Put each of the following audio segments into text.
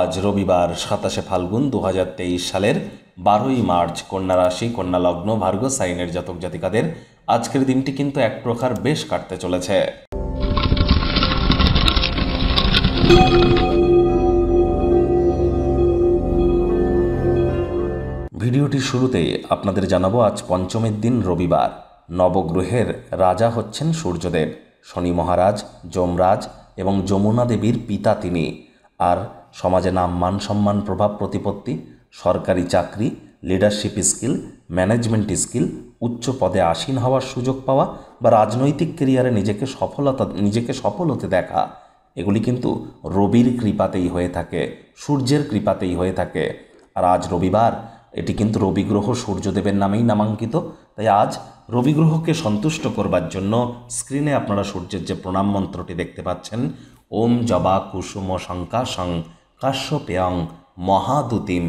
আজ রবিবার সাতাশে ফাল্গুন দু সালের বারোই মার্চ কন্যা রাশি কন্যা লগ্ন ভার্গ সাইনের জাতক জাতিকাদের আজকের দিনটি কিন্তু এক প্রকার বেশ কাটতে চলেছে ভিডিওটি শুরুতে আপনাদের জানাবো আজ পঞ্চমের দিন রবিবার নবগ্রহের রাজা হচ্ছেন সূর্যদেব শনি মহারাজ যমরাজ এবং যমুনা দেবীর পিতা তিনি আর সমাজে নাম মান সম্মান প্রভাব প্রতিপত্তি সরকারি চাকরি লিডারশিপ স্কিল ম্যানেজমেন্ট স্কিল উচ্চ পদে আসীন হওয়ার সুযোগ পাওয়া বা রাজনৈতিক কেরিয়ারে নিজেকে সফলতা নিজেকে সফল হতে দেখা এগুলি কিন্তু রবির কৃপাতেই হয়ে থাকে সূর্যের কৃপাতেই হয়ে থাকে আর আজ রবিবার এটি কিন্তু রবিগ্রহ সূর্যদেবের নামেই নামাঙ্কিত তাই আজ রবিগ্রহকে সন্তুষ্ট করবার জন্য স্ক্রিনে আপনারা সূর্যের যে প্রণাম মন্ত্রটি দেখতে পাচ্ছেন ওম জবা কুসুম শঙ্কা সং কাশ্যপ্যাং মহাদুতিম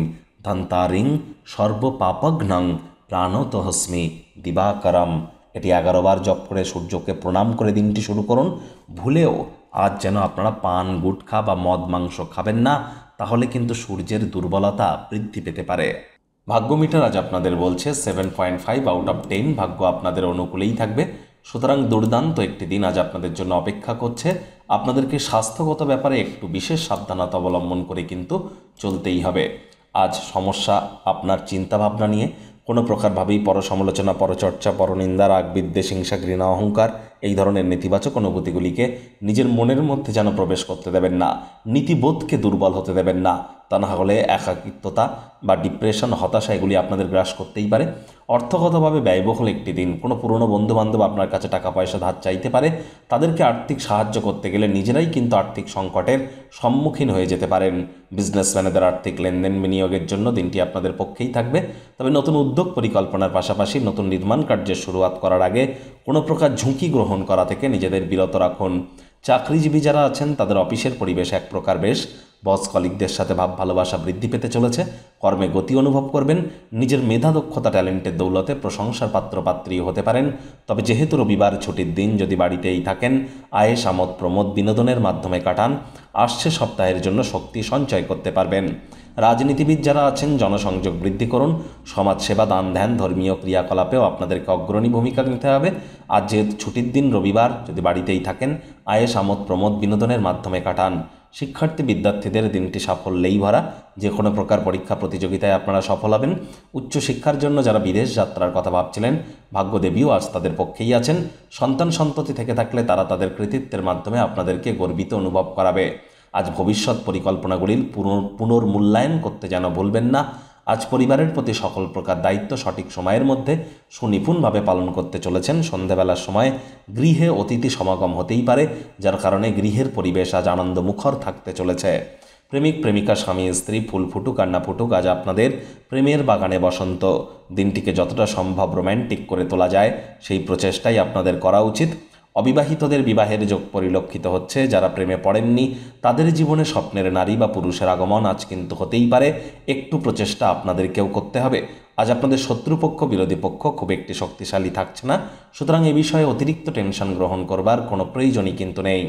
ধন্তারিং সর্বপাপঘ্নং প্রাণতহস্মি দিবাকরম এটি এগারোবার জপ করে সূর্যকে প্রণাম করে দিনটি শুরু করুন ভুলেও আজ যেন আপনারা পান গুটখা বা মদ মাংস খাবেন না তাহলে কিন্তু সূর্যের দুর্বলতা বৃদ্ধি পেতে পারে ভাগ্য মিটার আজ আপনাদের বলছে seven point five out of ten ভাগ্য আপনাদের অনুকূলেই থাকবে সুতরাং দুর্দান্ত একটি দিন আজ আপনাদের জন্য অপেক্ষা করছে আপনাদেরকে স্বাস্থ্যগত ব্যাপারে একটু বিশেষ সাবধানতা অবলম্বন করে কিন্তু চলতেই হবে আজ সমস্যা আপনার চিন্তাভাবনা নিয়ে কোনো প্রকারভাবেই পর সমালোচনা পরচর্চা পরনিন্দা রাগ বিদ্বেষ হিংসা ঘৃণা অহংকার এই ধরনের নেতিবাচক অনুভূতিগুলিকে নিজের মনের মধ্যে যেন প্রবেশ করতে দেবেন না নীতিবোধকে দুর্বল হতে দেবেন না তা না হলে একাকিত্বতা বা ডিপ্রেশন হতাশা এগুলি আপনাদের গ্রাস করতেই পারে অর্থগতভাবে ব্যয়বহুল একটি দিন কোনো পুরনো বন্ধুবান্ধব আপনার কাছে টাকা পয়সা ধার চাইতে পারে তাদেরকে আর্থিক সাহায্য করতে গেলে নিজেরাই কিন্তু আর্থিক সংকটের সম্মুখীন হয়ে যেতে পারেন বিজনেসম্যানেদের আর্থিক লেনদেন বিনিয়োগের জন্য দিনটি আপনাদের পক্ষেই থাকবে তবে নতুন উদ্যোগ পরিকল্পনার পাশাপাশি নতুন নির্মাণ কার্যের শুরুয়াত করার আগে কোনো প্রকার ঝুঁকি গ্রহণ করা থেকে নিজেদের বিরত রাখুন চাকরিজীবী যারা আছেন তাদের অফিসের পরিবেশ এক প্রকার বেশ বস কলিকদের সাথে ভাব ভালোবাসা বৃদ্ধি পেতে চলেছে কর্মে গতি অনুভব করবেন নিজের মেধা দক্ষতা ট্যালেন্টের দৌলতে প্রশংসার পাত্রপাত্রী হতে পারেন তবে যেহেতু রবিবার ছুটির দিন যদি বাড়িতেই থাকেন আয়ে সামদ প্রমোদ বিনোদনের মাধ্যমে কাটান আসছে সপ্তাহের জন্য শক্তি সঞ্চয় করতে পারবেন রাজনীতিবিদ যারা আছেন জনসংযোগ বৃদ্ধি করুন সমাজসেবা দান ধ্যান ধর্মীয় ক্রিয়াকলাপেও আপনাদেরকে অগ্রণী ভূমিকা নিতে হবে আর যেহেতু ছুটির দিন রবিবার যদি বাড়িতেই থাকেন আয়ে সামদ প্রমোদ বিনোদনের মাধ্যমে কাটান শিক্ষার্থী বিদ্যার্থীদের দিনটি সাফল্যেই ভরা যে কোনো প্রকার পরীক্ষা প্রতিযোগিতায় আপনারা সফল হবেন উচ্চশিক্ষার জন্য যারা বিদেশ যাত্রার কথা ভাবছিলেন ভাগ্যদেবীও আজ তাদের পক্ষেই আছেন সন্তান সন্ততি থেকে থাকলে তারা তাদের কৃতিত্বের মাধ্যমে আপনাদেরকে গর্বিত অনুভব করাবে আজ ভবিষ্যৎ পরিকল্পনাগুলির পুনর্মূল্যায়ন করতে যেন ভুলবেন না আজ পরিবারের প্রতি সকল প্রকার দায়িত্ব সঠিক সময়ের মধ্যে সুনিপুণভাবে পালন করতে চলেছেন সন্ধেবেলার সময় গৃহে অতিথি সমাগম হতেই পারে যার কারণে গৃহের পরিবেশ আজ আনন্দ মুখর থাকতে চলেছে প্রেমিক প্রেমিকা স্বামী স্ত্রী ফুল ফুটুক কান্না ফুটুক আজ আপনাদের প্রেমের বাগানে বসন্ত দিনটিকে যতটা সম্ভব রোম্যান্টিক করে তোলা যায় সেই প্রচেষ্টাই আপনাদের করা উচিত অবিবাহিতদের বিবাহের যোগ পরিলক্ষিত হচ্ছে যারা প্রেমে পড়েননি তাদের জীবনে স্বপ্নের নারী বা পুরুষের আগমন আজ কিন্তু হতেই পারে একটু প্রচেষ্টা আপনাদেরকেও করতে হবে আজ আপনাদের শত্রুপক্ষ বিরোধী পক্ষ খুব একটি শক্তিশালী থাকছে না সুতরাং এ বিষয়ে অতিরিক্ত টেনশন গ্রহণ করবার কোনো প্রয়োজনই কিন্তু নেই